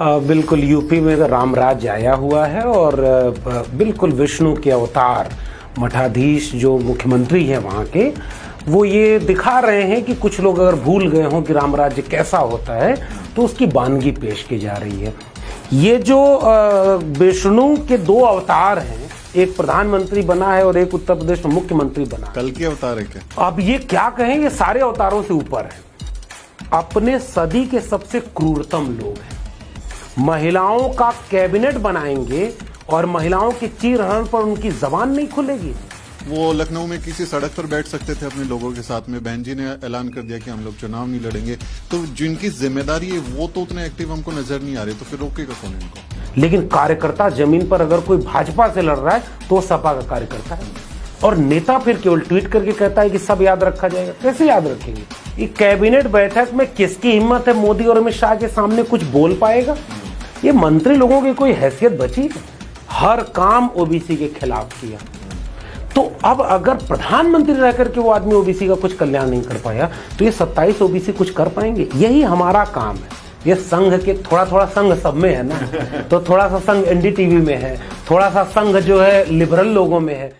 बिल्कुल यूपी में राम राज आया हुआ है और बिल्कुल विष्णु के अवतार मठाधीश जो मुख्यमंत्री हैं वहाँ के वो ये दिखा रहे हैं कि कुछ लोग अगर भूल गए हों कि राम राज्य कैसा होता है तो उसकी बानगी पेश की जा रही है ये जो विष्णु के दो अवतार हैं एक प्रधानमंत्री बना है और एक उत्तर प्रदेश में मुख्यमंत्री बना कल के अवतार है क्या अब ये क्या कहें ये सारे अवतारों से ऊपर है अपने सदी के सबसे क्रूरतम लोग हैं महिलाओं का कैबिनेट बनाएंगे और महिलाओं के चीरहरण पर उनकी जबान नहीं खुलेगी वो लखनऊ में किसी सड़क पर बैठ सकते थे अपने लोगों के साथ में बहन जी ने ऐलान कर दिया कि हम लोग चुनाव नहीं लड़ेंगे तो जिनकी जिम्मेदारी है वो तो उतने एक्टिव हमको नजर नहीं आ रहे तो फिर रोकेगा कौन इनको लेकिन कार्यकर्ता जमीन पर अगर कोई भाजपा से लड़ रहा है तो सपा का कार्यकर्ता है और नेता फिर केवल ट्वीट करके कहता है कि सब याद रखा जाएगा कैसे याद रखेंगे कैबिनेट बैठक में किसकी हिम्मत है मोदी और अमित शाह के सामने कुछ बोल पाएगा ये मंत्री लोगों की कोई हैसियत बची हर काम ओबीसी के खिलाफ किया तो अब अगर प्रधानमंत्री रह करके वो आदमी ओबीसी का कुछ कल्याण नहीं कर पाया तो ये सत्ताईस ओबीसी कुछ कर पाएंगे यही हमारा काम है ये संघ के थोड़ा थोड़ा संघ सब में है ना तो थोड़ा सा संघ एनडीटीवी में है थोड़ा सा संघ जो है लिबरल लोगों में है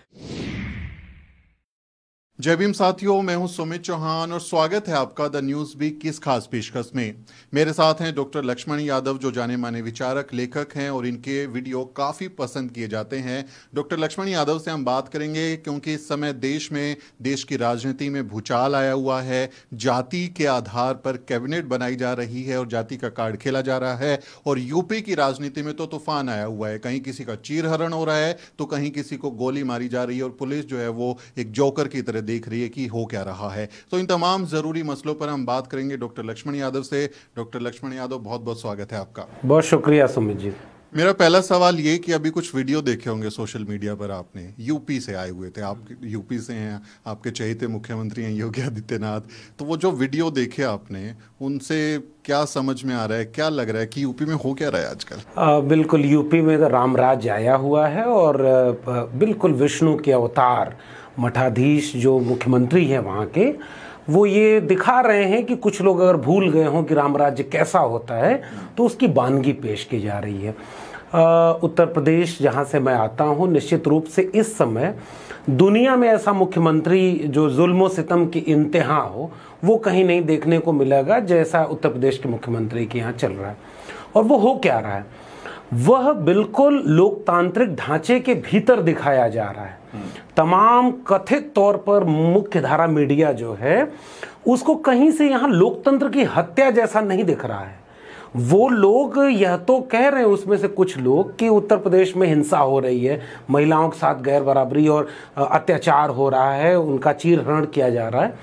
जय भीम साथियों मैं हूं सुमित चौहान और स्वागत है आपका द न्यूज वीक की इस खास पेशकश में मेरे साथ हैं डॉक्टर लक्ष्मण यादव जो जाने माने विचारक लेखक हैं और इनके वीडियो काफ़ी पसंद किए जाते हैं डॉक्टर लक्ष्मण यादव से हम बात करेंगे क्योंकि इस समय देश में देश की राजनीति में भूचाल आया हुआ है जाति के आधार पर कैबिनेट बनाई जा रही है और जाति का कार्ड खेला जा रहा है और यूपी की राजनीति में तो तूफान आया हुआ है कहीं किसी का चीरहरण हो रहा है तो कहीं किसी को गोली मारी जा रही है और पुलिस जो है वो एक जोकर की तरह देख रही है कि हो क्या रहा है तो इन तमाम ज़रूरी मसलों पर हम बात करेंगे डॉक्टर लक्ष्मण यादव से डॉक्टर लक्ष्मण यादव बहुत बहुत स्वागत है आपका बहुत शुक्रिया सुमित जी मेरा पहला सवाल ये कि अभी कुछ वीडियो देखे होंगे सोशल मीडिया पर आपने यूपी से आए हुए थे आप यूपी से हैं आपके चहेते मुख्यमंत्री हैं योगी आदित्यनाथ तो वो जो वीडियो देखे आपने उनसे क्या समझ में आ रहा है क्या लग रहा है कि यूपी में हो क्या रहा है आजकल आ, बिल्कुल यूपी में तो रामराज आया हुआ है और बिल्कुल विष्णु के अवतार मठाधीश जो मुख्यमंत्री हैं वहाँ के वो ये दिखा रहे हैं कि कुछ लोग अगर भूल गए हों कि राम राज्य कैसा होता है तो उसकी बानगी पेश की जा रही है आ, उत्तर प्रदेश जहाँ से मैं आता हूँ निश्चित रूप से इस समय दुनिया में ऐसा मुख्यमंत्री जो जुल्म सितम की इंतहा हो वो कहीं नहीं देखने को मिलेगा जैसा उत्तर प्रदेश के मुख्यमंत्री के यहाँ चल रहा है और वो हो क्या रहा है वह बिल्कुल लोकतांत्रिक ढांचे के भीतर दिखाया जा रहा है तमाम कथित तौर पर मुख्य धारा मीडिया जो है उसको कहीं से यहाँ लोकतंत्र की हत्या जैसा नहीं दिख रहा है वो लोग यह तो कह रहे हैं उसमें से कुछ लोग कि उत्तर प्रदेश में हिंसा हो रही है महिलाओं के साथ गैर बराबरी और अत्याचार हो रहा है उनका चीरहरण किया जा रहा है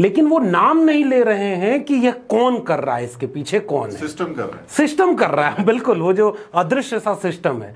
लेकिन वो नाम नहीं ले रहे हैं कि यह कौन कर रहा है इसके पीछे कौन है सिस्टम कर रहा है सिस्टम कर रहा है बिल्कुल वो जो अदृश्य सा सिस्टम है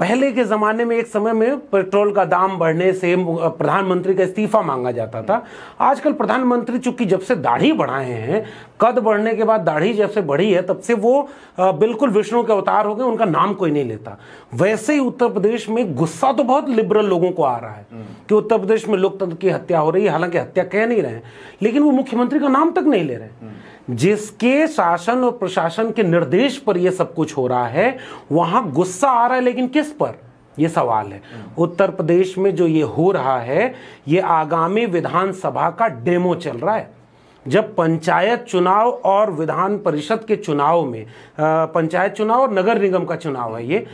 पहले के ज़माने में एक समय में पेट्रोल का दाम बढ़ने से प्रधानमंत्री का इस्तीफा मांगा जाता था आजकल प्रधानमंत्री चूंकि जब से दाढ़ी बढ़ाए हैं कद बढ़ने के बाद दाढ़ी जब से बढ़ी है तब से वो बिल्कुल विष्णु के अवतार हो गए उनका नाम कोई नहीं लेता वैसे ही उत्तर प्रदेश में गुस्सा तो बहुत लिबरल लोगों को आ रहा है हम्म। कि उत्तर प्रदेश में लोकतंत्र की हत्या हो रही है हालांकि हत्या कह नहीं रहे लेकिन वो मुख्यमंत्री का नाम तक नहीं ले रहे हैं हम्म। जिसके शासन और प्रशासन के निर्देश पर यह सब कुछ हो रहा है वहां गुस्सा आ रहा है लेकिन किस पर ये सवाल है उत्तर प्रदेश में जो ये हो रहा है ये आगामी विधानसभा का डेमो चल रहा है जब पंचायत चुनाव और विधान परिषद के चुनाव में पंचायत चुनाव और नगर निगम का चुनाव है ये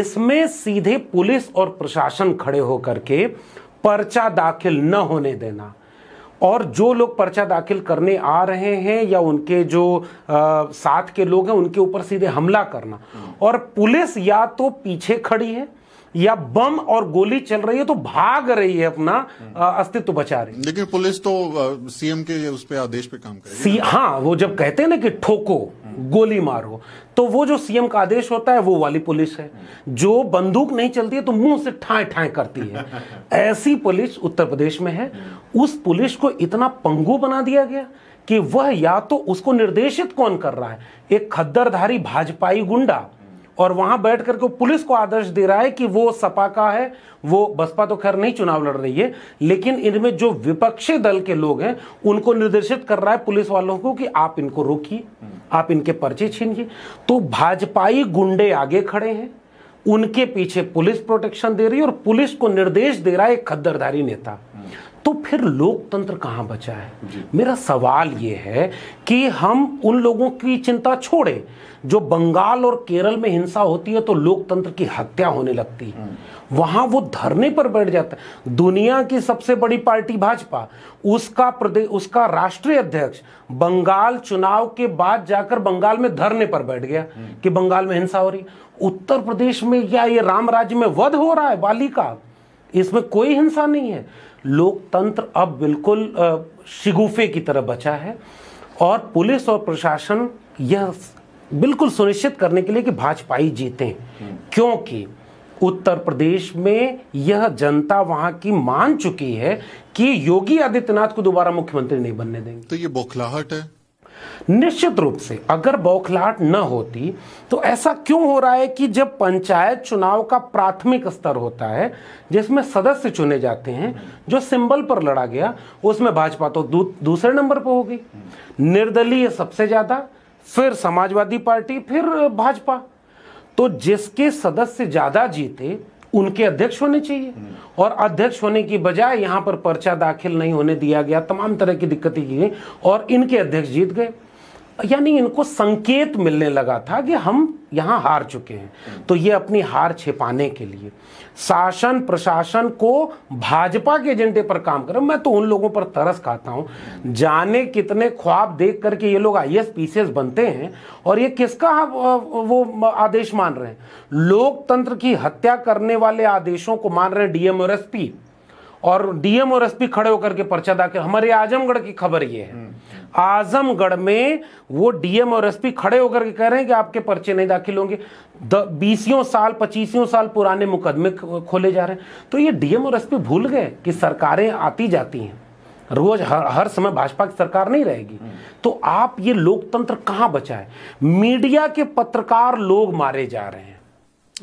इसमें सीधे पुलिस और प्रशासन खड़े होकर के पर्चा दाखिल न होने देना और जो लोग पर्चा दाखिल करने आ रहे हैं या उनके जो आ, साथ के लोग हैं उनके ऊपर सीधे हमला करना और पुलिस या तो पीछे खड़ी है या बम और गोली चल रही है तो भाग रही है अपना अस्तित्व बचा रही है लेकिन पुलिस तो सीएम के उस पे आदेश पे काम कर रही है हाँ वो जब कहते हैं ना कि ठोको गोली मारो तो वो जो सीएम का आदेश होता है वो वाली पुलिस है जो बंदूक नहीं चलती है तो मुंह से ठाए ठाए करती है ऐसी पुलिस उत्तर प्रदेश में है उस पुलिस को इतना पंगु बना दिया गया कि वह या तो उसको निर्देशित कौन कर रहा है एक खद्दरधारी भाजपाई गुंडा और वहां बैठ करके पुलिस को आदर्श दे रहा है कि वो सपा का है वो बसपा तो खैर नहीं चुनाव लड़ रही है लेकिन इनमें जो विपक्षी दल के लोग हैं उनको निर्देशित कर रहा है पुलिस वालों को कि आप इनको रोकिए आप इनके पर्चे छीनिए तो भाजपाई गुंडे आगे खड़े हैं उनके पीछे पुलिस प्रोटेक्शन दे रही है और पुलिस को निर्देश दे रहा है एक खद्दरधारी नेता तो फिर लोकतंत्र कहाँ बचा है मेरा सवाल ये है कि हम उन लोगों की चिंता छोड़े जो बंगाल और केरल में हिंसा होती है तो लोकतंत्र की हत्या होने लगती है हम्म। वहां वो धरने पर बैठ जाता है दुनिया की सबसे बड़ी पार्टी भाजपा उसका प्रदेश उसका राष्ट्रीय अध्यक्ष बंगाल चुनाव के बाद जाकर बंगाल में धरने पर बैठ गया हम्म। कि बंगाल में हिंसा हो रही उत्तर प्रदेश में या ये राम राज्य में वध हो रहा है बालिका इसमें कोई हिंसा नहीं है लोकतंत्र अब बिल्कुल शिगुफे की तरह बचा है और पुलिस और प्रशासन यह बिल्कुल सुनिश्चित करने के लिए कि भाजपा ही जीते हम्म। क्योंकि उत्तर प्रदेश में यह जनता वहां की मान चुकी है कि योगी आदित्यनाथ को दोबारा मुख्यमंत्री नहीं बनने देंगे तो ये बौखलाहट है निश्चित रूप से अगर बौखलाहट न होती तो ऐसा क्यों हो रहा है कि जब पंचायत चुनाव का प्राथमिक स्तर होता है जिसमें सदस्य चुने जाते हैं जो सिंबल पर लड़ा गया उसमें भाजपा तो दू, दूसरे नंबर पर हो गई निर्दलीय सबसे ज़्यादा फिर समाजवादी पार्टी फिर भाजपा तो जिसके सदस्य ज़्यादा जीते उनके अध्यक्ष होने चाहिए और अध्यक्ष होने की बजाय यहाँ पर पर्चा दाखिल नहीं होने दिया गया तमाम तरह की दिक्कतें की गई और इनके अध्यक्ष जीत गए यानी इनको संकेत मिलने लगा था कि हम यहाँ हार चुके हैं तो ये अपनी हार छिपाने के लिए शासन प्रशासन को भाजपा के एजेंडे पर काम करें मैं तो उन लोगों पर तरस खाता हूँ जाने कितने ख्वाब देख करके ये लोग आई एस पीसीएस बनते हैं और ये किसका वो आदेश मान रहे हैं लोकतंत्र की हत्या करने वाले आदेशों को मान रहे हैं डीएमआरएसपी और डीएम और एसपी खड़े होकर के पर्चा दाखिल हमारे आजमगढ़ की खबर ये है आजमगढ़ में वो डीएम और एसपी खड़े होकर के कह रहे हैं कि आपके पर्चे नहीं दाखिल होंगे बीसियों साल पच्चीसियों साल पुराने मुकदमे खोले जा रहे हैं तो ये डीएम और एसपी भूल गए कि सरकारें आती जाती हैं रोज हर, हर समय भाजपा की सरकार नहीं रहेगी तो आप ये लोकतंत्र कहाँ बचाए मीडिया के पत्रकार लोग मारे जा रहे हैं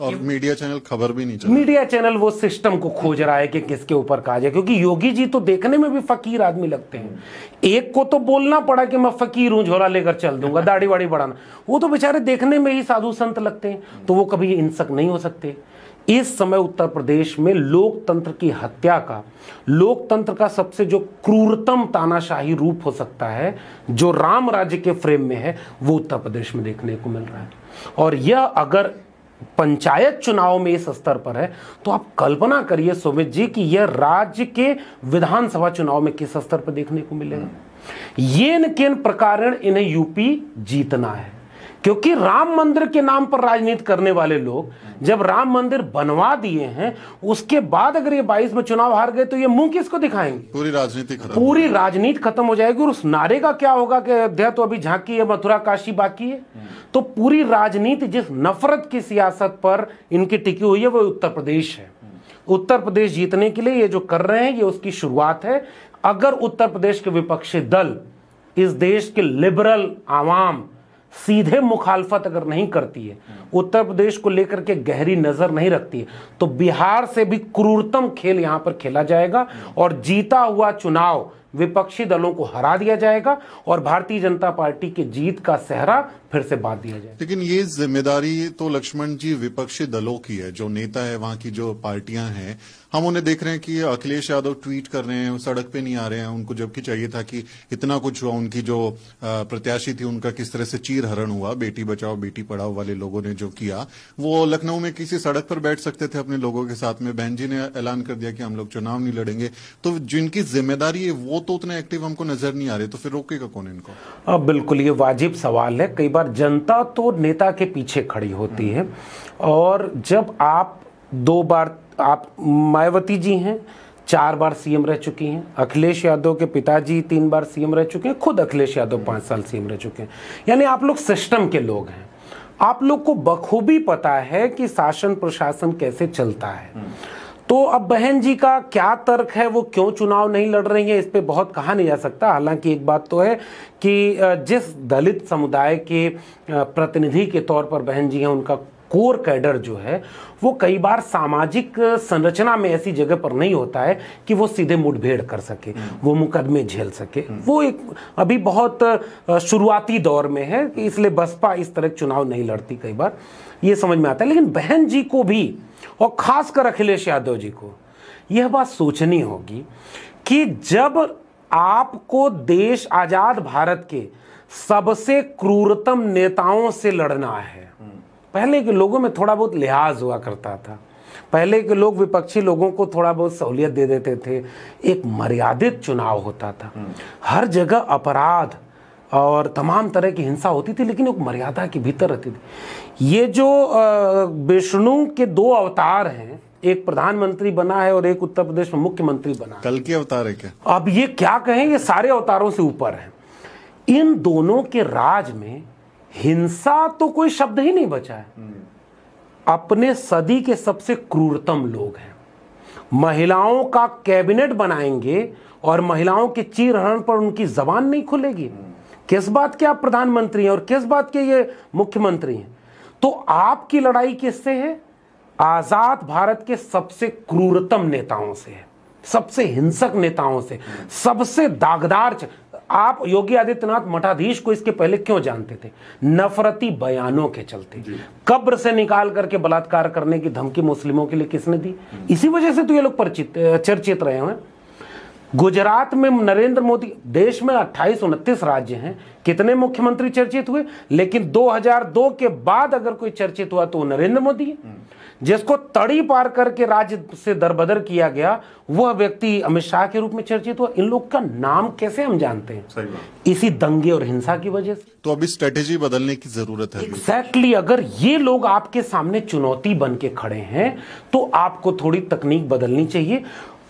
और मीडिया चैनल खबर भी नहीं मीडिया चैनल वो सिस्टम को खोज रहा है कि किसके ऊपर काज है क्योंकि योगी जी तो देखने में भी फकीर आदमी लगते हैं एक को तो बोलना पड़ा कि मैं फकीर हूं झोला लेकर चल दूंगा दाढ़ी वाड़ी बढ़ाना वो तो बेचारे देखने में ही साधु संत लगते हैं तो वो कभी हिंसक नहीं हो सकते इस समय उत्तर प्रदेश में लोकतंत्र की हत्या का लोकतंत्र का सबसे जो क्रूरतम तानाशाही रूप हो सकता है जो राम राज्य के फ्रेम में है वो उत्तर प्रदेश में देखने को मिल रहा है और यह अगर पंचायत चुनाव में इस स्तर पर है तो आप कल्पना करिए सुमित जी कि यह राज्य के विधानसभा चुनाव में किस स्तर पर देखने को मिलेगा ये किन प्रकार इन्हें यूपी जीतना है क्योंकि राम मंदिर के नाम पर राजनीति करने वाले लोग जब राम मंदिर बनवा दिए हैं उसके बाद अगर ये बाईस में चुनाव हार गए तो ये मुंह किसको दिखाएंगे पूरी राजनीति पूरी राजनीति खत्म हो जाएगी और उस नारे का क्या होगा कि अयोध्या तो अभी झांकी है मथुरा काशी बाकी है तो पूरी राजनीति जिस नफरत की सियासत पर इनकी टिकी हुई है वो उत्तर प्रदेश है उत्तर प्रदेश जीतने के लिए ये जो कर रहे हैं ये उसकी शुरुआत है अगर उत्तर प्रदेश के विपक्षी दल इस देश के लिबरल आवाम सीधे मुखालफत अगर नहीं करती है उत्तर प्रदेश को लेकर के गहरी नजर नहीं रखती है तो बिहार से भी क्रूरतम खेल यहां पर खेला जाएगा और जीता हुआ चुनाव विपक्षी दलों को हरा दिया जाएगा और भारतीय जनता पार्टी की जीत का सहरा फिर से बांध दिया जाएगा लेकिन ये जिम्मेदारी तो लक्ष्मण जी विपक्षी दलों की है जो नेता है वहां की जो पार्टियां हैं हम उन्हें देख रहे हैं कि अखिलेश यादव ट्वीट कर रहे हैं सड़क पे नहीं आ रहे हैं उनको जबकि चाहिए था कि इतना कुछ हुआ उनकी जो प्रत्याशी थी उनका किस तरह से चीर हरण हुआ बेटी बचाओ बेटी पढ़ाओ वाले लोगों ने जो किया वो लखनऊ में किसी सड़क पर बैठ सकते थे अपने लोगों के साथ में बहन जी ने ऐलान कर दिया कि हम लोग चुनाव नहीं लड़ेंगे तो जिनकी जिम्मेदारी है वो वो तो उतने एक्टिव हमको नजर नहीं आ रहे तो फिर रोकेगा कौन इनको अब हाँ, बिल्कुल ये वाजिब सवाल है कई बार जनता तो नेता के पीछे खड़ी होती है और जब आप दो बार आप मायावती जी हैं चार बार सीएम रह चुकी हैं अखिलेश यादव के पिताजी तीन बार सीएम रह चुके हैं खुद अखिलेश यादव पाँच साल सीएम रह चुके हैं यानी आप लोग सिस्टम के लोग हैं आप लोग को बखूबी पता है कि शासन प्रशासन कैसे चलता है तो अब बहन जी का क्या तर्क है वो क्यों चुनाव नहीं लड़ रही है इस पर बहुत कहा नहीं जा सकता हालांकि एक बात तो है कि जिस दलित समुदाय के प्रतिनिधि के तौर पर बहन जी हैं उनका कोर कैडर जो है वो कई बार सामाजिक संरचना में ऐसी जगह पर नहीं होता है कि वो सीधे मुठभेड़ कर सके वो मुकदमे झेल सके वो एक अभी बहुत शुरुआती दौर में है इसलिए बसपा इस तरह चुनाव नहीं लड़ती कई बार ये समझ में आता है लेकिन बहन जी को भी और खासकर अखिलेश यादव जी को यह बात सोचनी होगी कि जब आपको देश आजाद भारत के सबसे क्रूरतम नेताओं से लड़ना है पहले के लोगों में थोड़ा बहुत लिहाज हुआ करता था पहले के लोग विपक्षी लोगों को थोड़ा बहुत सहूलियत दे देते थे एक मर्यादित चुनाव होता था हर जगह अपराध और तमाम तरह की हिंसा होती थी लेकिन एक मर्यादा के भीतर रहती थी ये जो विष्णु के दो अवतार हैं एक प्रधानमंत्री बना है और एक उत्तर प्रदेश में मुख्यमंत्री बना कल के अवतार है क्या अब ये क्या कहें ये सारे अवतारों से ऊपर है इन दोनों के राज में हिंसा तो कोई शब्द ही नहीं बचा है हम्म। अपने सदी के सबसे क्रूरतम लोग हैं महिलाओं का कैबिनेट बनाएंगे और महिलाओं के चीरहरण पर उनकी जबान नहीं खुलेगी हम्म। किस बात के आप प्रधानमंत्री हैं और किस बात के ये मुख्यमंत्री हैं तो आपकी लड़ाई किससे है आजाद भारत के सबसे क्रूरतम नेताओं से है सबसे हिंसक नेताओं से सबसे दागदार आप योगी आदित्यनाथ मठाधीश को इसके पहले क्यों जानते थे नफरती बयानों के चलते कब्र से निकाल करके बलात्कार करने की धमकी मुस्लिमों के लिए किसने दी हम्म। इसी वजह से तो ये लोग परिचित चर्चित रहे हैं गुजरात में नरेंद्र मोदी देश में अट्ठाईस उनतीस राज्य हैं कितने मुख्यमंत्री चर्चित हुए लेकिन 2002 के बाद अगर कोई चर्चित हुआ तो नरेंद्र मोदी जिसको तड़ी पार करके राज्य से दरबदर किया गया वह व्यक्ति अमित शाह के रूप में चर्चित हुआ इन लोग का नाम कैसे हम जानते हैं इसी दंगे और हिंसा की वजह से तो अभी स्ट्रेटेजी बदलने की जरूरत है एग्जैक्टली exactly, अगर ये लोग आपके सामने चुनौती बन के खड़े हैं तो आपको थोड़ी तकनीक बदलनी चाहिए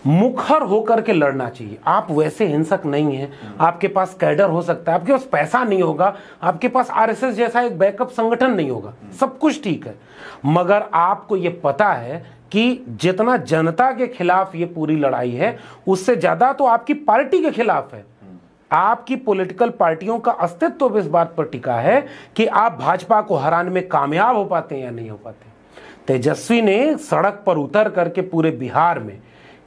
मुखर होकर के लड़ना चाहिए आप वैसे हिंसक नहीं है आपके पास कैडर हो सकता है आपके पास पैसा नहीं होगा आपके पास आरएसएस जैसा एक बैकअप संगठन नहीं होगा सब कुछ ठीक है मगर आपको यह पता है कि जितना जनता के खिलाफ ये पूरी लड़ाई है उससे ज़्यादा तो आपकी पार्टी के खिलाफ है आपकी पॉलिटिकल पार्टियों का अस्तित्व भी इस बात पर टिका है कि आप भाजपा को हराने में कामयाब हो पाते हैं या नहीं हो पाते तेजस्वी ने सड़क पर उतर करके पूरे बिहार में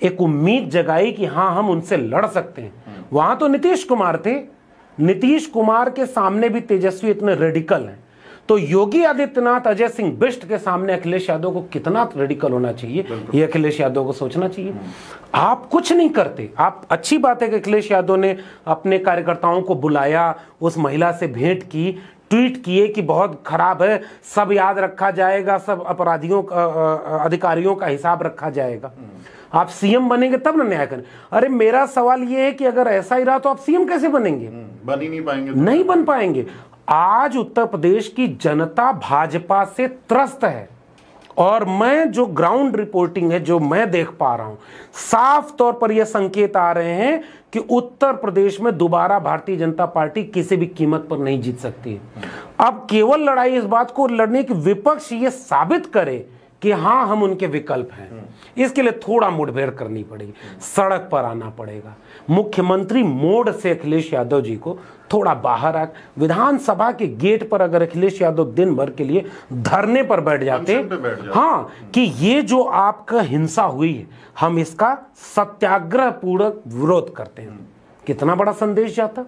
एक उम्मीद जगाई कि हाँ हम उनसे लड़ सकते हैं वहां तो नीतीश कुमार थे नीतीश कुमार के सामने भी तेजस्वी इतने रेडिकल हैं तो योगी आदित्यनाथ अजय सिंह बिष्ट के सामने अखिलेश यादव को कितना रेडिकल होना चाहिए ये अखिलेश यादव को सोचना चाहिए आप कुछ नहीं करते आप अच्छी बात है कि अखिलेश यादव ने अपने कार्यकर्ताओं को बुलाया उस महिला से भेंट की ट्वीट किए कि बहुत खराब है सब याद रखा जाएगा सब अपराधियों का अधिकारियों का हिसाब रखा जाएगा आप सीएम बनेंगे तब ना न्याय करें अरे मेरा सवाल ये है कि अगर ऐसा ही रहा तो आप सीएम कैसे बनेंगे हम्म, बन ही नहीं पाएंगे तो नहीं बन पाएंगे आज उत्तर प्रदेश की जनता भाजपा से त्रस्त है और मैं जो ग्राउंड रिपोर्टिंग है जो मैं देख पा रहा हूं साफ तौर पर यह संकेत आ रहे हैं कि उत्तर प्रदेश में दोबारा भारतीय जनता पार्टी किसी भी कीमत पर नहीं जीत सकती अब केवल लड़ाई इस बात को लड़ने की विपक्ष ये साबित करे कि हाँ हम उनके विकल्प हैं इसके लिए थोड़ा मुठभेड़ करनी पड़ेगी सड़क पर आना पड़ेगा मुख्यमंत्री मोड़ से अखिलेश यादव जी को थोड़ा बाहर आ विधानसभा के गेट पर अगर अखिलेश यादव दिन भर के लिए धरने पर बैठ जाते बैठ हाँ कि ये जो आपका हिंसा हुई है हम इसका सत्याग्रह पूर्वक विरोध करते हैं कितना बड़ा संदेश जाता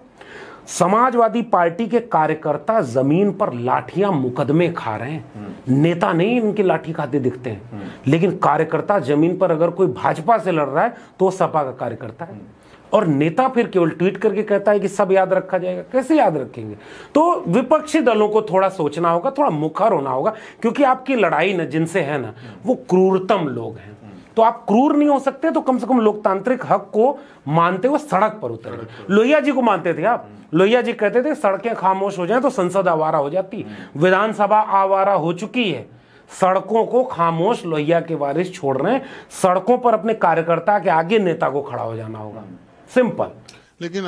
समाजवादी पार्टी के कार्यकर्ता जमीन पर लाठियां मुकदमे खा रहे हैं हम्म। नेता नहीं इनकी लाठी खाते दिखते हैं हम्म। लेकिन कार्यकर्ता जमीन पर अगर कोई भाजपा से लड़ रहा है तो सपा का कार्यकर्ता है हम्म। और नेता फिर केवल ट्वीट करके कहता है कि सब याद रखा जाएगा कैसे याद रखेंगे तो विपक्षी दलों को थोड़ा सोचना होगा थोड़ा मुखर होना होगा क्योंकि आपकी लड़ाई ना जिनसे है ना वो क्रूरतम लोग हैं तो आप क्रूर नहीं हो सकते तो कम से कम लोकतांत्रिक हक को मानते हुए सड़क पर उतरे लोहिया जी को मानते थे आप हम्म। लोहिया जी कहते थे सड़कें खामोश हो जाए तो संसद आवारा हो जाती हम्म। विधानसभा आवारा हो चुकी है सड़कों को खामोश लोहिया के वारिस छोड़ रहे हैं सड़कों पर अपने कार्यकर्ता के आगे नेता को खड़ा हो जाना होगा हम्म। सिंपल लेकिन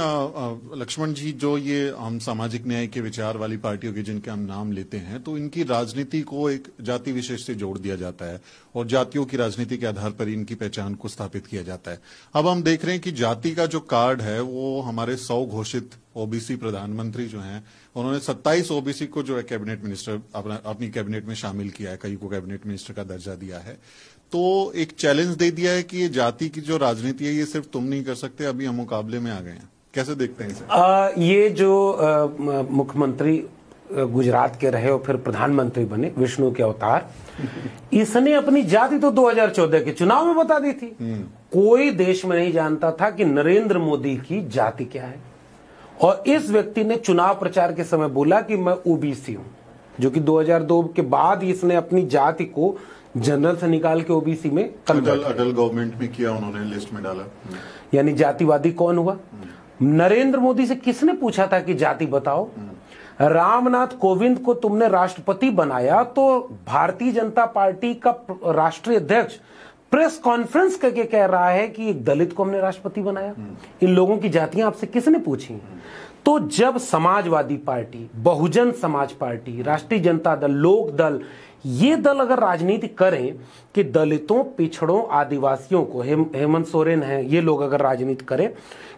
लक्ष्मण जी जो ये हम सामाजिक न्याय के विचार वाली पार्टियों के जिनके हम नाम लेते हैं तो इनकी राजनीति को एक जाति विशेष से जोड़ दिया जाता है और जातियों की राजनीति के आधार पर इनकी पहचान को स्थापित किया जाता है अब हम देख रहे हैं कि जाति का जो कार्ड है वो हमारे सौ घोषित ओबीसी प्रधानमंत्री जो है उन्होंने सत्ताईस ओबीसी को जो है कैबिनेट मिनिस्टर अपनी कैबिनेट में शामिल किया है कई को कैबिनेट मिनिस्टर का दर्जा दिया है तो एक चैलेंज दे दिया है कि ये जाति की जो राजनीति है ये सिर्फ तुम नहीं कर सकते अभी हम मुकाबले में आ गए हैं कैसे देखते हैं इसे आ, ये जो मुख्यमंत्री गुजरात के रहे और फिर प्रधानमंत्री बने विष्णु के अवतार इसने अपनी जाति तो 2014 के चुनाव में बता दी थी हम्म। कोई देश में नहीं जानता था कि नरेंद्र मोदी की जाति क्या है और इस व्यक्ति ने चुनाव प्रचार के समय बोला कि मैं ओबीसी हूं जो कि 2002 के बाद इसने अपनी जाति को जनरल से निकाल के ओबीसी में अटल अटल गवर्नमेंट में किया उन्होंने लिस्ट में डाला यानी जातिवादी कौन हुआ नरेंद्र मोदी से किसने पूछा था कि जाति बताओ रामनाथ कोविंद को तुमने राष्ट्रपति बनाया तो भारतीय जनता पार्टी का राष्ट्रीय अध्यक्ष प्रेस कॉन्फ्रेंस करके कह रहा है कि एक दलित को हमने राष्ट्रपति बनाया इन लोगों की जातियां आपसे किसने पूछी तो जब समाजवादी पार्टी बहुजन समाज पार्टी राष्ट्रीय जनता दल लोक दल ये दल अगर राजनीति करें कि दलितों पिछड़ों आदिवासियों को हेमंत सोरेन है ये लोग अगर राजनीति करें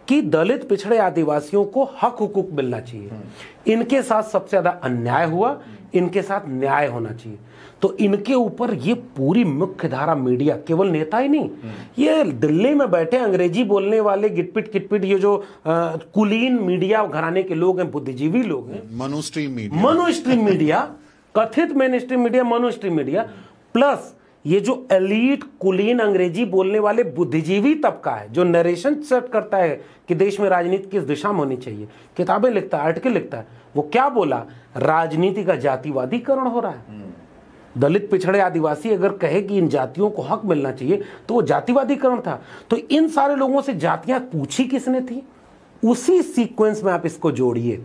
कि दलित पिछड़े आदिवासियों को हक हुकूक मिलना चाहिए हम्म। इनके साथ सबसे ज्यादा अन्याय हुआ इनके साथ न्याय होना चाहिए तो इनके ऊपर ये पूरी मुख्य धारा मीडिया केवल नेता ही नहीं ये दिल्ली में बैठे अंग्रेजी बोलने वाले गिटपिट किटपिट ये जो आ, कुलीन मीडिया घराने के लोग हैं बुद्धिजीवी लोग हैं मनोस्ट्रीम मीडिया मनोस्ट्रीम मीडिया कथित mainstream media mainstream media plus ये जो एलीट कुलीन अंग्रेजी बोलने वाले बुद्धिजीवी तबका है जो नरेशन सेट करता है कि देश में राजनीति किस दिशा में होनी चाहिए किताबें लिखता है आर्टिकल लिखता है वो क्या बोला राजनीति का जातिवादीकरण हो रहा है दलित पिछड़े आदिवासी अगर कहे कि इन जातियों को हक मिलना चाहिए तो वो जातिवादीकरण था तो इन सारे लोगों से जातियां पूछी किसने थी उसी सीक्वेंस में आप इसको जोड़िए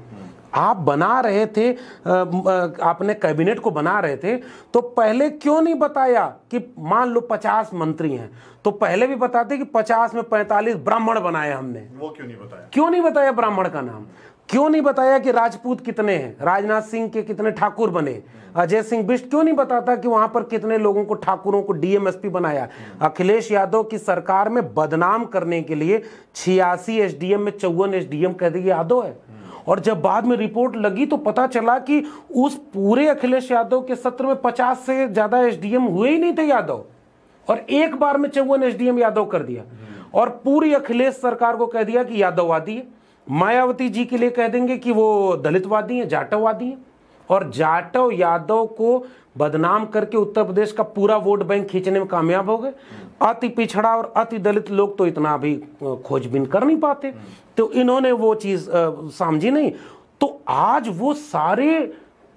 आप बना रहे थे आपने कैबिनेट को बना रहे थे तो पहले क्यों नहीं बताया कि मान लो पचास मंत्री हैं तो पहले भी बताते कि पचास में पैंतालीस ब्राह्मण बनाए हमने वो क्यों नहीं बताया क्यों नहीं बताया ब्राह्मण का नाम क्यों नहीं बताया कि राजपूत कितने हैं राजनाथ सिंह के कितने ठाकुर बने अजय सिंह बिष्ट क्यों नहीं बताता कि वहां पर कितने लोगों को ठाकुरों को डीएमएसपी बनाया अखिलेश यादव की सरकार में बदनाम करने के लिए छियासी एसडीएम में चौवन एसडीएम कह दिए यादव है और जब बाद में रिपोर्ट लगी तो पता चला कि उस पूरे अखिलेश यादव के सत्र में पचास से ज्यादा एसडीएम हुए ही नहीं थे यादव और एक बार में चौवन एसडीएम यादव कर दिया और पूरी अखिलेश सरकार को कह दिया कि यादव है मायावती जी के लिए कह देंगे कि वो दलितवादी हैं जाटववादी हैं और जाटव यादव को बदनाम करके उत्तर प्रदेश का पूरा वोट बैंक खींचने में कामयाब हो गए अति पिछड़ा और अति दलित लोग तो इतना भी खोजबीन कर नहीं पाते तो इन्होंने वो चीज़ समझी नहीं तो आज वो सारे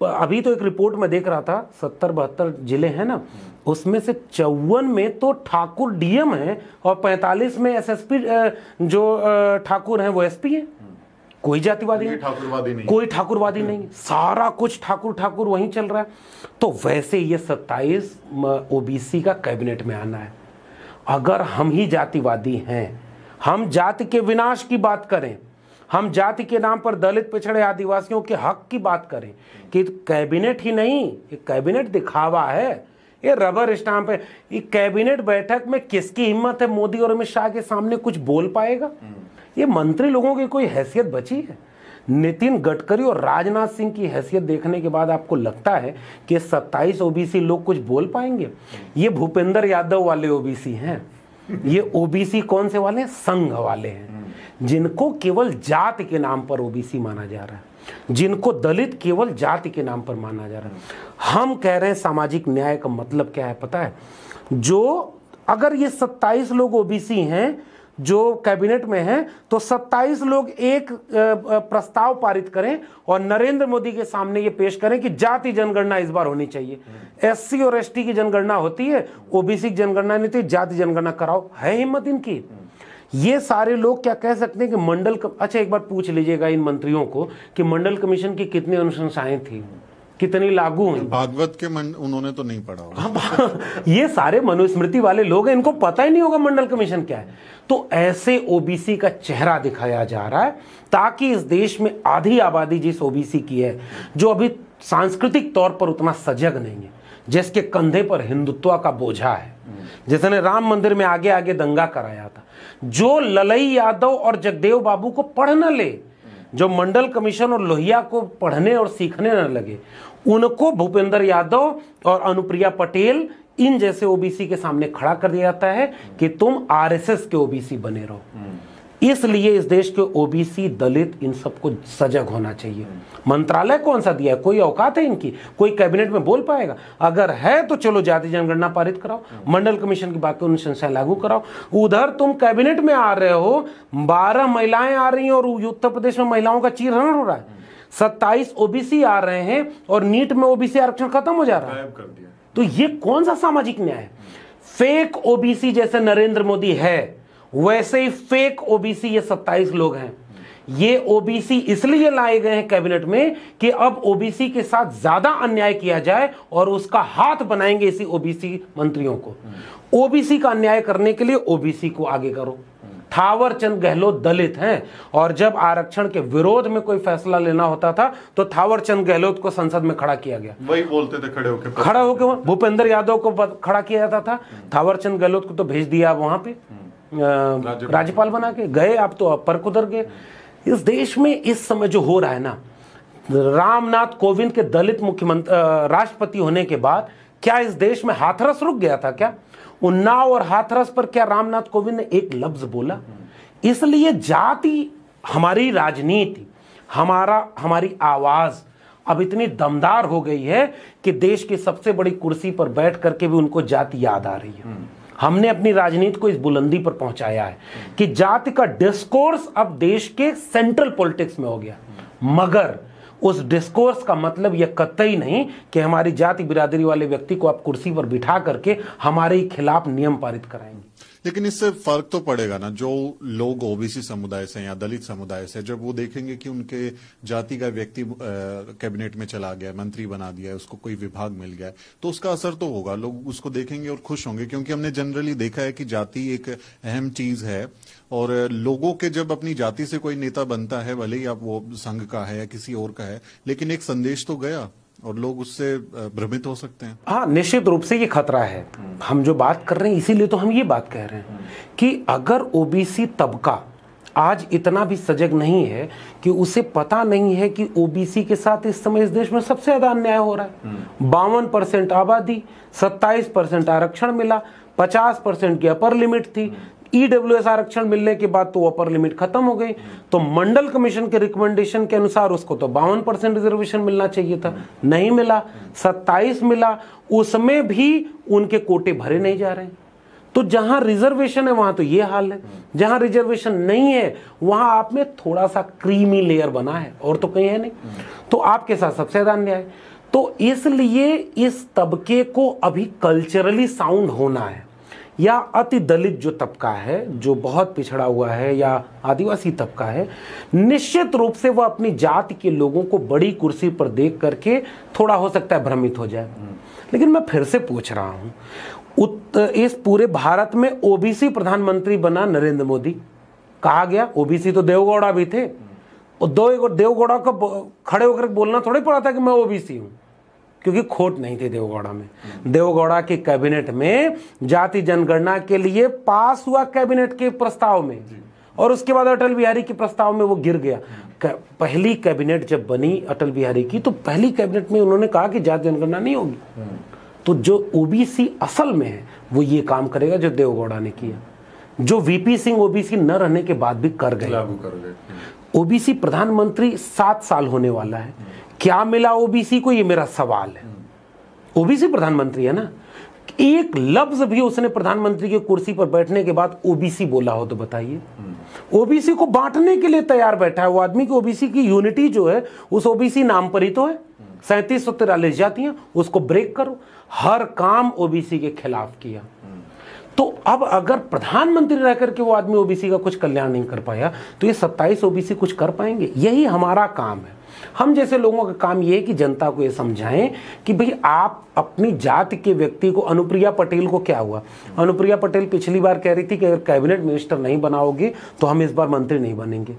अभी तो एक रिपोर्ट में देख रहा था सत्तर बहत्तर जिले हैं ना उसमें से चौवन में तो ठाकुर डीएम है और पैंतालीस में एसएसपी जो ठाकुर हैं वो एसपी हैं कोई जातिवादी नहीं ठाकुरवादी नहीं कोई ठाकुरवादी नहीं सारा कुछ ठाकुर ठाकुर वहीं चल रहा है तो वैसे ये सत्ताईस ओबीसी का कैबिनेट में आना है अगर हम ही जातिवादी हैं हम जाति के विनाश की बात करें हम जाति के नाम पर दलित पिछड़े आदिवासियों के हक की बात करें कि कैबिनेट ही नहीं ये कैबिनेट दिखावा है ये रबर स्टाम्प है ये कैबिनेट बैठक में किसकी हिम्मत है मोदी और अमित शाह के सामने कुछ बोल पाएगा हम्म। ये मंत्री लोगों की कोई हैसियत बची है नितिन गडकरी और राजनाथ सिंह की हैसियत देखने के बाद आपको लगता है कि 27 ओबीसी लोग कुछ बोल पाएंगे ये भूपेंद्र यादव वाले ओबीसी हैं ये ओबीसी कौन से वाले हैं संघ वाले हैं जिनको केवल जाति के नाम पर ओबीसी माना जा रहा है जिनको दलित केवल जाति के नाम पर माना जा रहा है हम कह रहे हैं सामाजिक न्याय का मतलब क्या है पता है जो अगर ये सत्ताईस लोग ओबीसी हैं जो कैबिनेट में हैं तो 27 लोग एक प्रस्ताव पारित करें और नरेंद्र मोदी के सामने ये पेश करें कि जाति जनगणना इस बार होनी चाहिए एससी और एसटी की जनगणना होती है ओबीसी की जनगणना नहीं होती जाति जनगणना कराओ है हिम्मत इनकी ये सारे लोग क्या कह सकते हैं कि मंडल अच्छा एक बार पूछ लीजिएगा इन मंत्रियों को कि मंडल कमीशन की कितनी अनुशंसाएं थी कितनी लागू हुई भागवत के मंड उन्होंने तो नहीं पढ़ा ये सारे मनुस्मृति वाले लोग हैं इनको पता ही नहीं होगा मंडल कमीशन क्या है तो ऐसे ओबीसी का चेहरा दिखाया जा रहा है ताकि इस देश में आधी आबादी जिस ओबीसी की है जो अभी सांस्कृतिक तौर पर उतना सजग नहीं है जिसके कंधे पर हिंदुत्व का बोझा है जिसने राम मंदिर में आगे आगे दंगा कराया था जो ललई यादव और जगदेव बाबू को पढ़ ले जो मंडल कमीशन और लोहिया को पढ़ने और सीखने न लगे उनको भूपेंद्र यादव और अनुप्रिया पटेल इन जैसे ओबीसी के सामने खड़ा कर दिया जाता है कि तुम आरएसएस के ओबीसी बने रहो हम्म। इसलिए इस देश के ओबीसी दलित इन सबको सजग होना चाहिए मंत्रालय कौन सा दिया है कोई औकात है इनकी कोई कैबिनेट में बोल पाएगा अगर है तो चलो जाति जनगणना पारित कराओ मंडल कमीशन की बाकी अनुशंसा लागू कराओ उधर तुम कैबिनेट में आ रहे हो बारह महिलाएं आ रही हैं और उत्तर प्रदेश में महिलाओं का चीरहरण हो रहा है सत्ताईस ओबीसी आ रहे हैं और नीट में ओबीसी आरक्षण खत्म हो जा रहा है तो ये कौन सा सामाजिक न्याय है फेक ओबीसी जैसे नरेंद्र मोदी है वैसे ही फेक ओबीसी ये 27 लोग हैं ये ओबीसी इसलिए लाए गए हैं कैबिनेट में कि अब ओबीसी के साथ ज्यादा अन्याय किया जाए और उसका हाथ बनाएंगे इसी ओबीसी मंत्रियों को ओबीसी का अन्याय करने के लिए ओबीसी को आगे करो थावर चंद गहलोत दलित हैं और जब आरक्षण के विरोध में कोई फैसला लेना होता था तो थावर चंद गहलोत को संसद में खड़ा किया गया वही बोलते थे खड़े होकर खड़ा होकर भूपेंद्र यादव को खड़ा किया जाता था थावर चंद गहलोत को तो भेज दिया वहां पे राज्यपाल बना के गए आप तो पर कुदर गए इस देश में इस समय जो हो रहा है ना रामनाथ कोविंद के दलित मुख्यमंत्री राष्ट्रपति होने के बाद क्या इस देश में हाथरस रुक गया था क्या उन्नाव और हाथरस पर क्या रामनाथ कोविंद ने एक लफ्ज बोला इसलिए जाति हमारी राजनीति हमारा हमारी आवाज अब इतनी दमदार हो गई है कि देश की सबसे बड़ी कुर्सी पर बैठ करके भी उनको जाति याद आ रही है हम्म। हमने अपनी राजनीति को इस बुलंदी पर पहुंचाया है कि जाति का डिस्कोर्स अब देश के सेंट्रल पॉलिटिक्स में हो गया मगर उस डिस्कोर्स का मतलब यह कतई नहीं कि हमारी जाति बिरादरी वाले व्यक्ति को आप कुर्सी पर बिठा करके हमारे खिलाफ नियम पारित कराएंगे लेकिन इससे फर्क तो पड़ेगा ना जो लोग ओबीसी समुदाय से या दलित समुदाय से जब वो देखेंगे कि उनके जाति का व्यक्ति कैबिनेट में चला गया मंत्री बना दिया है उसको कोई विभाग मिल गया है तो उसका असर तो होगा लोग उसको देखेंगे और खुश होंगे क्योंकि हमने जनरली देखा है कि जाति एक अहम चीज है और लोगों के जब अपनी जाति से कोई नेता बनता है भले ही आप वो संघ का है या किसी और का है लेकिन एक संदेश तो गया और लोग उससे भ्रमित हो सकते हैं हाँ निश्चित रूप से ये खतरा है हम जो बात कर रहे हैं इसीलिए तो हम ये बात कह रहे हैं कि अगर ओबीसी तबका आज इतना भी सजग नहीं है कि उसे पता नहीं है कि ओबीसी के साथ इस समय इस देश में सबसे ज्यादा अन्याय हो रहा है बावन परसेंट आबादी सत्ताईस परसेंट आरक्षण मिला पचास परसेंट की अपर लिमिट थी ईडब्ल्यू आरक्षण मिलने के बाद तो अपर लिमिट खत्म हो गई तो मंडल कमीशन के रिकमेंडेशन के अनुसार उसको तो बावन परसेंट रिजर्वेशन मिलना चाहिए था नहीं मिला सत्ताईस मिला उसमें भी उनके कोटे भरे नहीं जा रहे तो जहां रिजर्वेशन है वहां तो ये हाल है जहां रिजर्वेशन नहीं है वहां आप में थोड़ा सा क्रीमी लेयर बना है और तो कहीं है नहीं तो आपके साथ सबसे ज्यादा अन्याय तो इसलिए इस तबके को अभी कल्चरली साउंड होना है या अति दलित जो तबका है जो बहुत पिछड़ा हुआ है या आदिवासी तबका है निश्चित रूप से वह अपनी जाति के लोगों को बड़ी कुर्सी पर देख करके थोड़ा हो सकता है भ्रमित हो जाए लेकिन मैं फिर से पूछ रहा हूँ इस पूरे भारत में ओबीसी प्रधानमंत्री बना नरेंद्र मोदी कहा गया ओबीसी तो देवगौड़ा भी थे और दो देवगौड़ा को खड़े होकर बोलना थोड़े पड़ा था कि मैं ओबीसी हूँ क्योंकि खोट नहीं थी देवगौड़ा में देवगौड़ा के कैबिनेट में जाति जनगणना के लिए पास हुआ कैबिनेट के प्रस्ताव में और उसके बाद अटल बिहारी के प्रस्ताव में वो गिर गया पहली कैबिनेट जब बनी अटल बिहारी की तो पहली कैबिनेट में उन्होंने कहा कि जाति जनगणना नहीं होगी तो जो ओबीसी असल में है वो ये काम करेगा जो देवगौड़ा ने किया जो वीपी सिंह ओबीसी न रहने के बाद भी कर गए ओबीसी प्रधानमंत्री सात साल होने वाला है क्या मिला ओबीसी को ये मेरा सवाल है ओबीसी प्रधानमंत्री है ना एक लफ्ज भी उसने प्रधानमंत्री की कुर्सी पर बैठने के बाद ओबीसी बोला हो तो बताइए ओबीसी को बांटने के लिए तैयार बैठा है वो आदमी की ओबीसी की यूनिटी जो है उस ओबीसी नाम पर ही तो है सैंतीस सौ तिरालीस जातियां उसको ब्रेक करो हर काम ओबीसी के खिलाफ किया तो अब अगर प्रधानमंत्री रह करके वो आदमी ओबीसी का कुछ कल्याण नहीं कर पाया तो ये सत्ताईस ओबीसी कुछ कर पाएंगे यही हमारा काम है हम जैसे लोगों का काम ये है कि जनता को ये समझाएं कि भाई आप अपनी जाति के व्यक्ति को अनुप्रिया पटेल को क्या हुआ अनुप्रिया पटेल पिछली बार कह रही थी कि अगर कैबिनेट मिनिस्टर नहीं बनाओगे तो हम इस बार मंत्री नहीं बनेंगे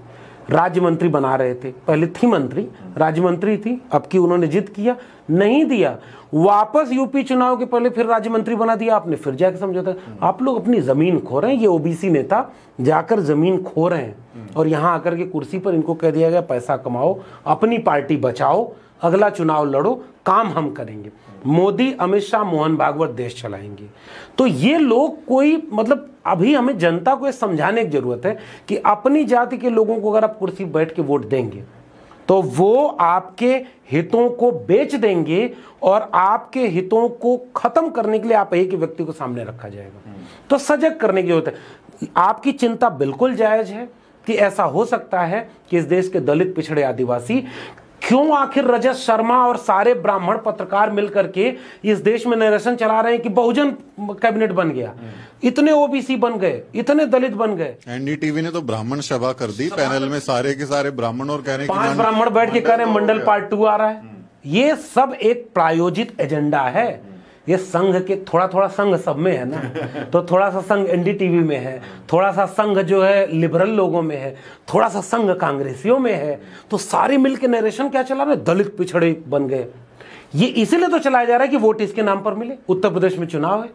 राज्य मंत्री बना रहे थे पहले थी मंत्री राज्य मंत्री थी अब की उन्होंने जिद किया नहीं दिया वापस यूपी चुनाव के पहले फिर राज्य मंत्री बना दिया आपने फिर जाके समझौता आप लोग अपनी जमीन खो रहे हैं ये ओबीसी नेता जाकर जमीन खो रहे हैं और यहाँ आकर के कुर्सी पर इनको कह दिया गया पैसा कमाओ अपनी पार्टी बचाओ अगला चुनाव लड़ो काम हम करेंगे मोदी अमित शाह मोहन भागवत देश चलाएंगे तो ये लोग कोई मतलब अभी हमें जनता को यह समझाने की ज़रूरत है कि अपनी जाति के लोगों को अगर आप कुर्सी बैठ के वोट देंगे तो वो आपके हितों को बेच देंगे और आपके हितों को खत्म करने के लिए आप एक व्यक्ति को सामने रखा जाएगा तो सजग करने की जरूरत है आपकी चिंता बिल्कुल जायज है कि ऐसा हो सकता है कि इस देश के दलित पिछड़े आदिवासी क्यों आखिर रजत शर्मा और सारे ब्राह्मण पत्रकार मिलकर के इस देश में निरसन चला रहे हैं कि बहुजन कैबिनेट बन गया इतने ओबीसी बन गए इतने दलित बन गए एनडीटीवी ने तो ब्राह्मण सभा कर दी पैनल में सारे के सारे ब्राह्मण और कह रहे हैं ब्राह्मण बैठ के कह रहे मंडल पार्ट टू आ रहा है ये सब एक प्रायोजित एजेंडा है ये संघ के थोड़ा थोड़ा संघ सब में है ना तो थोड़ा सा संघ एनडीटीवी में है थोड़ा सा संघ जो है लिबरल लोगों में है थोड़ा सा संघ कांग्रेसियों में है तो सारे मिल के नरेशन क्या चला रहे दलित पिछड़े बन गए ये इसीलिए तो चलाया जा रहा है कि वोट इसके नाम पर मिले उत्तर प्रदेश में चुनाव है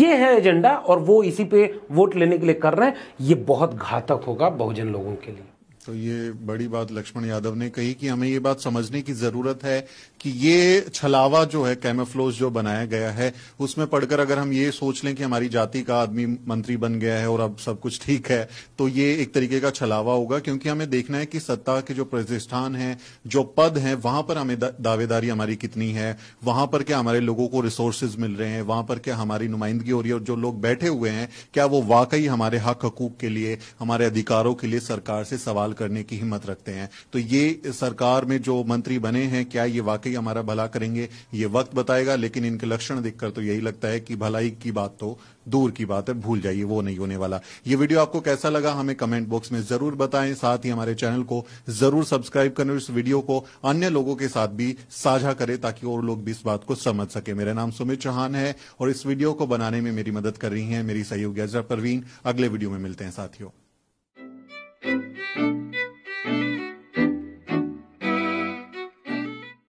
ये है एजेंडा और वो इसी पे वोट लेने के लिए कर रहे हैं ये बहुत घातक होगा बहुजन लोगों के लिए तो ये बड़ी बात लक्ष्मण यादव ने कही कि हमें ये बात समझने की जरूरत है कि ये छलावा जो है कैमोफ्लोज जो बनाया गया है उसमें पढ़कर अगर हम ये सोच लें कि हमारी जाति का आदमी मंत्री बन गया है और अब सब कुछ ठीक है तो ये एक तरीके का छलावा होगा क्योंकि हमें देखना है कि सत्ता के जो प्रतिष्ठान है जो पद है वहां पर हमें दावेदारी हमारी कितनी है वहां पर क्या हमारे लोगों को रिसोर्सेज मिल रहे हैं वहां पर क्या हमारी नुमाइंदगी हो रही है और जो लोग बैठे हुए हैं क्या वो वाकई हमारे हक हकूक के लिए हमारे अधिकारों के लिए सरकार से सवाल करने की हिम्मत रखते हैं तो ये सरकार में जो मंत्री बने हैं क्या ये वाकई हमारा भला करेंगे ये वक्त बताएगा लेकिन इनके लक्षण देखकर तो यही लगता है कि भलाई की बात तो दूर की बात है भूल जाइए वो नहीं होने वाला ये वीडियो आपको कैसा लगा हमें कमेंट बॉक्स में जरूर बताएं साथ ही हमारे चैनल को जरूर सब्सक्राइब करें इस वीडियो को अन्य लोगों के साथ भी साझा करें ताकि और लोग भी इस बात को समझ सके मेरा नाम सुमित चौहान है और इस वीडियो को बनाने में मेरी मदद कर रही है मेरी सहयोगी अजरा परवीन अगले वीडियो में मिलते हैं साथियों